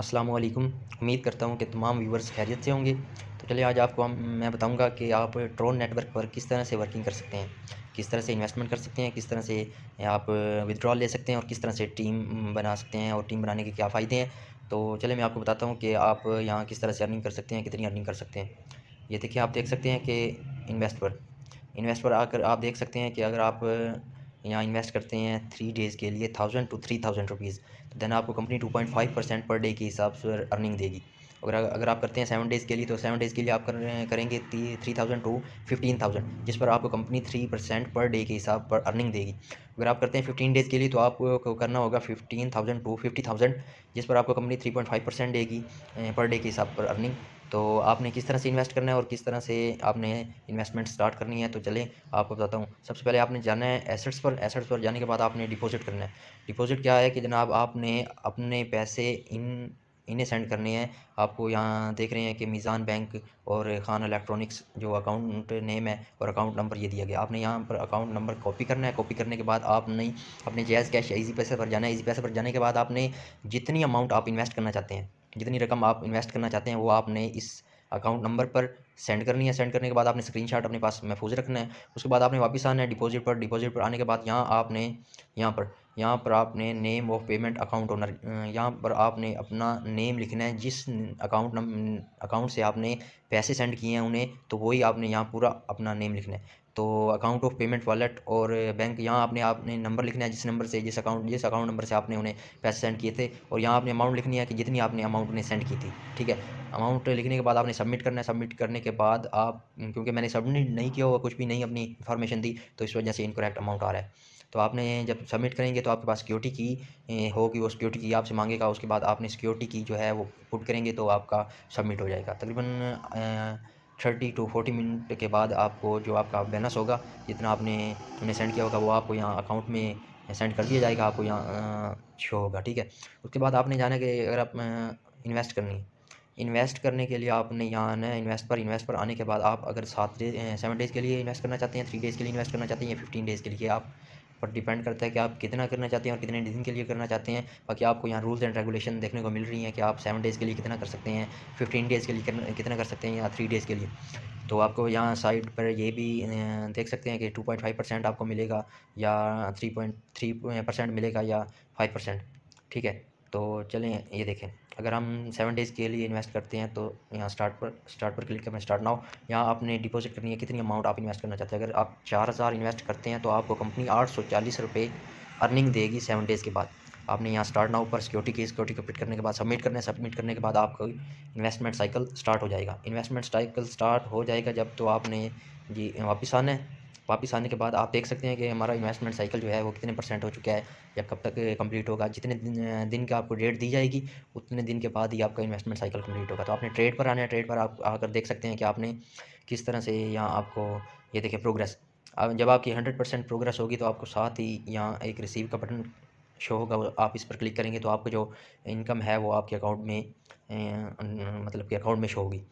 अस्सलाम वालेकुम उम्मीद करता हूँ कि तमाम व्यूवर्स खैरियत से होंगे तो चलिए आज आपको हम मैं बताऊँगा कि आप ट्रोन नेटवर्क पर किस तरह से वर्किंग कर सकते हैं किस तरह से इन्वेस्टमेंट कर सकते हैं किस तरह से आप विदड्रॉल ले सकते हैं और किस तरह से टीम बना सकते हैं और टीम बनाने के क्या फ़ायदे हैं तो चलिए मैं आपको बताता हूँ कि आप यहाँ किस तरह से अर्निंग कर सकते हैं कितनी अर्निंग कर सकते हैं ये देखिए आप देख सकते हैं कि इन्वेस्ट पर इन्वेस्ट पर आकर आप देख सकते हैं कि अगर आप यहाँ इन्वेस्ट करते हैं थ्री डेज़ के लिए thousand to three thousand rupees तो देन आपको company two point five percent per day के हिसाब से अर्निंग देगी अगर अगर आप करते हैं सेवन डेज़ के लिए तो सेवन डेज़ के लिए आप कर करेंगे three thousand to fifteen thousand जिस पर आपको company three percent per day के हिसाब पर अर्निंग देगी अगर आप करते हैं फिफ्टीन डेज़ के लिए तो आपको करना होगा fifteen thousand to fifty thousand जिस पर आपको company three point five percent देगी पर डे के हिसाब पर अर्निंग तो आपने किस तरह से इन्वेस्ट करना है और किस तरह से आपने इन्वेस्टमेंट स्टार्ट करनी है तो चले आपको बताता हूँ सबसे पहले आपने जाना है एसेट्स पर एसेट्स पर जाने के बाद आपने डिपॉजिट करना है डिपॉजिट क्या है कि जनाब आपने अपने पैसे इन इन्हें सेंड करने हैं आपको यहाँ देख रहे हैं कि मीज़ान बैंक और खान इलेक्ट्रॉनिक्स जो अकाउंट नेम है और अकाउंट नंबर ये दिया गया आपने यहाँ पर अकाउंट नंबर कॉपी करना है कॉपी करने के बाद आपने अपने जैज़ कैश ईजी पैसे पर जाना है इजी पैसे पर जाने के बाद आपने जितनी अमाउंट आप इन्वेस्ट करना चाहते हैं जितनी रकम आप इन्वेस्ट करना चाहते हैं वो आपने इस अकाउंट नंबर पर सेंड करनी है सेंड करने के बाद आपने स्क्रीनशॉट अपने पास महफूज रखना है उसके बाद आपने वापस आना है डिपॉजिट पर डिपॉजिट पर आने के बाद यहाँ आपने यहाँ पर यहाँ पर आपने name of payment account owner यहाँ पर आपने अपना नेम लिखना है जिस अकाउंट नंबर अकाउंट से आपने पैसे सेंड किए हैं उन्हें तो वही आपने यहाँ पूरा अपना नेम लिखना है तो अकाउंट ऑफ पेमेंट वॉलेट और बैंक यहाँ आपने आपने नंबर लिखना है जिस नंबर से जिस अकाउंट जिस अकाउंट नंबर से आपने उन्हें पैसे सेंड किए थे और यहाँ आपने अमाउंट लिखनी है कि जितनी आपने अमाउंट उन्हें सेंड की थी ठीक है अमाउंट लिखने के बाद आपने सबमिट करना है सबमिट करने के बाद आप क्योंकि मैंने सबमिट नहीं किया हुआ कुछ भी नहीं अपनी इन्फॉर्मेशन दी तो इस वजह से इनकरेक्ट अमाउंट आ रहा है तो आपने जब सबमिट करेंगे तो आपके पास सिक्योरिटी की होगी वो सिक्योरिटी की आपसे मांगेगा उसके बाद आपने सिक्योरिटी की जो है वो पुट करेंगे तो आपका सबमिट हो जाएगा तकरीबन थर्टी टू फोर्टी मिनट के बाद आपको जो आपका बैलेंस होगा जितना आपने उन्हें सेंड किया होगा वो आपको यहाँ अकाउंट में सेंड कर दिया जाएगा आपको यहाँ शो होगा ठीक है उसके बाद आपने जाना कि अगर आप इन्वेस्ट करनी है इन्वेस्ट करने के लिए आपने यहाँ आना इन्वेस्ट पर इन्वेस्ट पर आने के बाद आप अगर सात डे सेवन डेज़ के लिए इन्वेस्ट करना चाहते हैं थ्री डेज़ के लिए इन्वेस्ट करना चाहते हैं या फिफ्टीन डेज़ के लिए आप पर डिपेंड करता है कि आप कितना करना चाहते हैं और कितने दिन के लिए करना चाहते हैं बाकी आपको यहाँ रूल्स एंड रेगुलेशन देखने को मिल रही हैं कि आप सेवन डेज़ के लिए कितना कर सकते हैं फिफ्टीन डेज़ के लिए कितना कर सकते हैं या थ्री डेज़ के लिए तो आपको यहाँ साइड पर ये भी देख सकते हैं कि टू पॉइंट फाइव परसेंट आपको मिलेगा या थ्री पॉइंट थ्री परसेंट मिलेगा या फाइव परसेंट ठीक है तो चलें ये देखें अगर हम सेवन डेज़ के लिए इन्वेस्ट करते हैं तो यहाँ स्टार्ट पर स्टार्ट पर क्लिक करना स्टार्ट ना हो यहाँ आपने डिपॉजिट करनी है कितनी अमाउंट आप इन्वेस्ट करना चाहते हैं अगर आप चार हज़ार इन्वेस्ट करते हैं तो आपको कंपनी आठ सौ चालीस रुपये अर्निंग देगी सेवन डेज़ के बाद आपने यहाँ स्टार्ट ना ऊपर सिक्योरिटी की सिक्योरिटी कंप्लीट करने के बाद सबमिट करने सबमिट करने के बाद आपका इन्वेस्टमेंट साइकिल स्टार्ट हो जाएगा इन्वेस्टमेंट साइकिल स्टार्ट हो जाएगा जब तो आपने जी वापस आना है वापस आने के बाद आप देख सकते हैं कि हमारा इन्वेस्टमेंट साइकिल जो है वो कितने परसेंट हो चुका है या कब तक कंप्लीट होगा जितने दिन, दिन का आपको डेट दी जाएगी उतने दिन के बाद ही आपका इन्वेस्टमेंट साइकिल कंप्लीट होगा तो आपने ट्रेड पर आना है ट्रेड पर आप आकर देख सकते हैं कि आपने किस तरह से यहाँ आपको ये देखें प्रोग्रेस जब आपकी हंड्रेड परसेंट प्रोग्रेस होगी तो आपको साथ ही यहाँ एक रिसीव का बटन शो होगा आप इस पर क्लिक करेंगे तो आपको जो इनकम है वो आपके अकाउंट में मतलब कि अकाउंट में शो होगी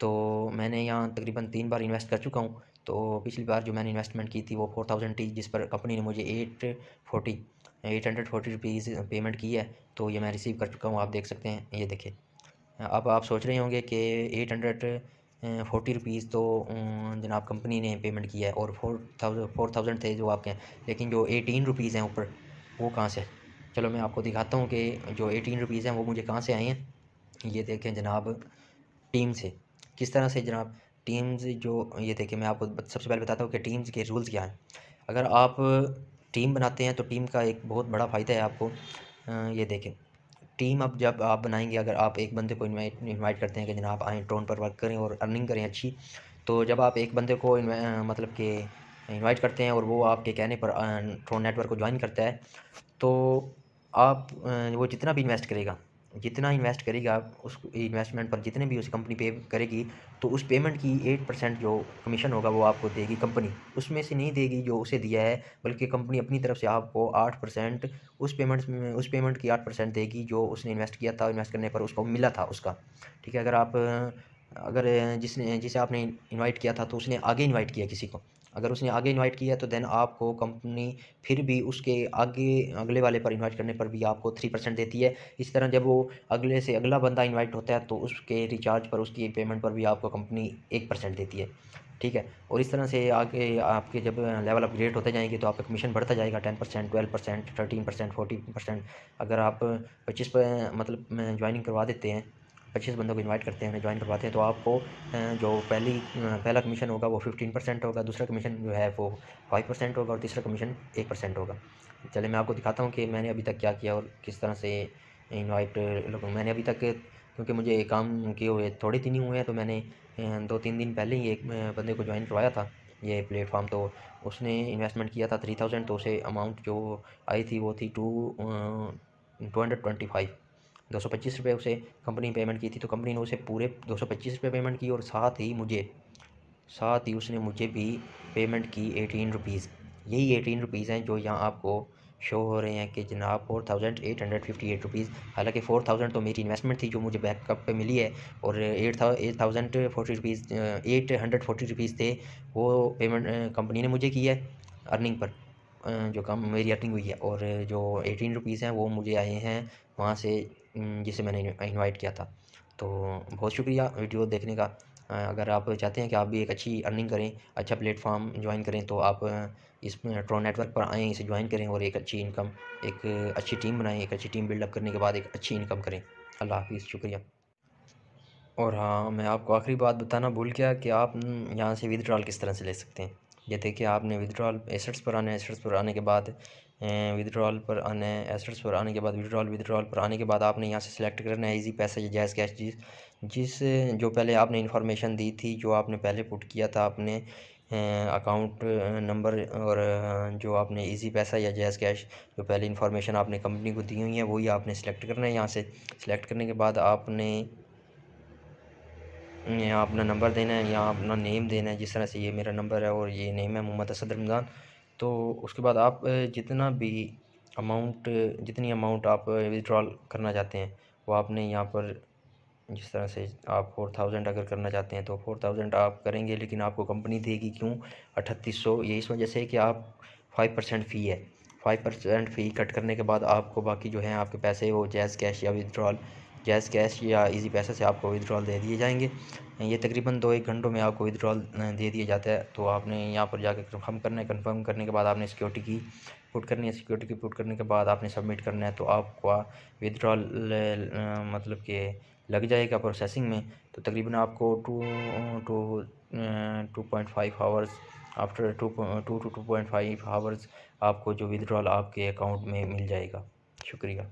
तो मैंने यहाँ तकरीबन तीन बार इन्वेस्ट कर चुका हूँ तो पिछली बार जो मैंने इन्वेस्टमेंट की थी वो फोर थाउजेंड थी जिस पर कंपनी ने मुझे eight forty eight hundred forty rupees payment की है तो ये मैं रिसीव कर चुका हूँ आप देख सकते हैं ये देखिए अब आप सोच रहे होंगे कि एट हंड्रेड फोर्टी रुपीज़ तो जनाब कंपनी ने पेमेंट किया है और फोर थाउजेंड फोर थाउजेंड थे जो आपके हैं लेकिन जो एटीन रुपीज़ हैं ऊपर वो कहाँ से चलो मैं आपको दिखाता हूँ कि जो एटीन रुपीज़ हैं वो मुझे कहाँ से आए हैं ये देखें जनाब टीम से किस तरह से जनाब टीम्स जो ये देखिए मैं आपको सबसे पहले बताता हूँ कि टीम्स के रूल्स क्या हैं अगर आप टीम बनाते हैं तो टीम का एक बहुत बड़ा फ़ायदा है आपको ये देखें टीम अब जब आप बनाएंगे अगर आप एक बंदे को इनवाइट इनवाइट करते हैं कि जनाब आए ट्रोन पर वर्क करें और अर्निंग करें अच्छी तो जब आप एक बंदे को मतलब कि इनवाइट करते हैं और वो आपके कहने पर ट्रोन नेटवर्क को ज्वाइन करता है तो आप वो जितना भी इन्वेस्ट करेगा जितना इन्वेस्ट करेगा आप उस इन्वेस्टमेंट पर जितने भी उस कंपनी पे करेगी तो उस पेमेंट की एट परसेंट जो कमीशन होगा वो आपको देगी कंपनी उसमें से नहीं देगी जो उसे दिया है बल्कि कंपनी अपनी तरफ से आपको आठ परसेंट उस पेमेंट में उस पेमेंट की आठ परसेंट देगी जो उसने इन्वेस्ट किया था इन्वेस्ट करने पर उसको मिला था उसका ठीक है अगर आप अगर जिसने जिसे आपने इन्वाइट किया था तो उसने आगे इन्वाइट किया किसी को अगर उसने आगे इनवाइट किया तो देन आपको कंपनी फिर भी उसके आगे अगले वाले पर इनवाइट करने पर भी आपको थ्री परसेंट देती है इस तरह जब वो अगले से अगला बंदा इनवाइट होता है तो उसके रिचार्ज पर उसकी पेमेंट पर भी आपको कंपनी एक परसेंट देती है ठीक है और इस तरह से आगे आपके जब लेवल अपग्रेड होते जाएंगे तो आपका कमीशन बढ़ता जाएगा ten percent twelve percent thirteen percent fourteen percent अगर आप पच्चीस मतलब ज्वाइनिंग करवा देते हैं पच्चीस बंदों को इन्वाइट करते हैं ज्वाइन करवाते हैं तो आपको जो पहली पहला कमीशन होगा वो फिफ्टीन परसेंट होगा दूसरा कमीशन जो है वो फाइव परसेंट होगा और तीसरा कमीशन एक परसेंट होगा चले मैं आपको दिखाता हूँ कि मैंने अभी तक क्या किया और किस तरह से इन्वाइट लोगों मैंने अभी तक क्योंकि मुझे एक काम किए हुए थोड़े दिन ही हुए हैं तो मैंने दो तीन दिन पहले ही एक बंदे को ज्वाइन करवाया था ये प्लेटफॉर्म तो उसने इन्वेस्टमेंट किया था थ्री थाउजेंड तो उसे अमाउंट जो आई थी वो थी two two hundred twenty five दो सौ पच्चीस रुपये उसे कंपनी पेमेंट की थी तो कंपनी ने उसे पूरे दो सौ पच्चीस रुपये पेमेंट की और साथ ही मुझे साथ ही उसने मुझे भी पेमेंट की एटीन रुपीज़ यही एटीन रुपीज़ हैं जो यहाँ आपको शो हो रहे हैं कि जनाब four thousand eight hundred fifty eight rupees हालाँकि फ़ोर थाउजेंड तो मेरी इन्वेस्टमेंट थी जो मुझे बैकअप पे मिली है और एट था eight thousand forty rupees eight hundred forty rupees थे वो पेमेंट कंपनी ने मुझे की है अर्निंग पर जो कम मेरी अर्निंग हुई है और जो एटीन रुपीज़ हैं वो मुझे आए हैं वहाँ से जिसे मैंने इनवाइट किया था तो बहुत शुक्रिया वीडियो देखने का अगर आप चाहते हैं कि आप भी एक अच्छी अर्निंग करें अच्छा प्लेटफॉर्म ज्वाइन करें तो आप इस ट्रो नेटवर्क पर आएँ इसे ज्वाइन करें और एक अच्छी इनकम एक अच्छी टीम बनाएं एक अच्छी टीम बिल्डअप करने के बाद एक अच्छी इनकम करें अल्लाह हाफिज़ शुक्रिया और हाँ मैं आपको आखिरी बात बताना भूल गया कि आप यहाँ से विदड्रॉल किस तरह से ले सकते हैं जैसे कि आपने विदड्रॉल एसेट्स पर आने एसेट्स पर आने के बाद विदड्रॉल पर आने एसेट्स पर आने के बाद विदड्रॉल विदड्रॉल पर आने के बाद आपने यहाँ से सिलेक्ट करना है इजी पैसा या जैज़ कैश जिस जिस जो पहले आपने इन्फॉर्मेशन दी थी जो आपने पहले पुट किया था आपने अकाउंट नंबर और जो आपने इजी पैसा या जैज़ कैश जो पहले इन्फॉर्मेशन आपने कंपनी को दी हुई है वही आपने सेलेक्ट करना है यहाँ से सिलेक्ट करने के बाद आपने यहाँ अपना नंबर देना है यहाँ अपना नेम देना है जिस तरह से ये मेरा नंबर है और ये नेम है मोहम्मद असद रमज़ान तो उसके बाद आप जितना भी अमाउंट जितनी अमाउंट आप विड्रॉल करना चाहते हैं वो आपने यहाँ पर जिस तरह से आप फोर थाउजेंड अगर करना चाहते हैं तो फोर थाउजेंड आप करेंगे लेकिन आपको कंपनी देगी क्यों अठतीस सौ ये इस वजह से कि आप फाइव परसेंट फ़ी है फाइव परसेंट फ़ी कट करने के बाद आपको बाकी जो है आपके पैसे वो जैज़ कैश या विड्रॉल जैस कैश या इजी पैसे से आपको विदड्रॉल दे दिए जाएंगे ये तकरीबन दो एक घंटों में आपको विदड्रॉल दे दिया जाता है तो आपने यहाँ पर जाकर कन्फर्म करना है कन्फर्म करने के बाद आपने सिक्योरिटी की पुट करनी है सिक्योरिटी की पुट करने के बाद आपने सबमिट करना है तो आपका विदड्रॉल मतलब कि लग जाएगा प्रोसेसिंग में तो तकरीबन आपको two two two point five hours after two two two two point five hours आपको जो विदड्रॉल आपके अकाउंट में मिल जाएगा शुक्रिया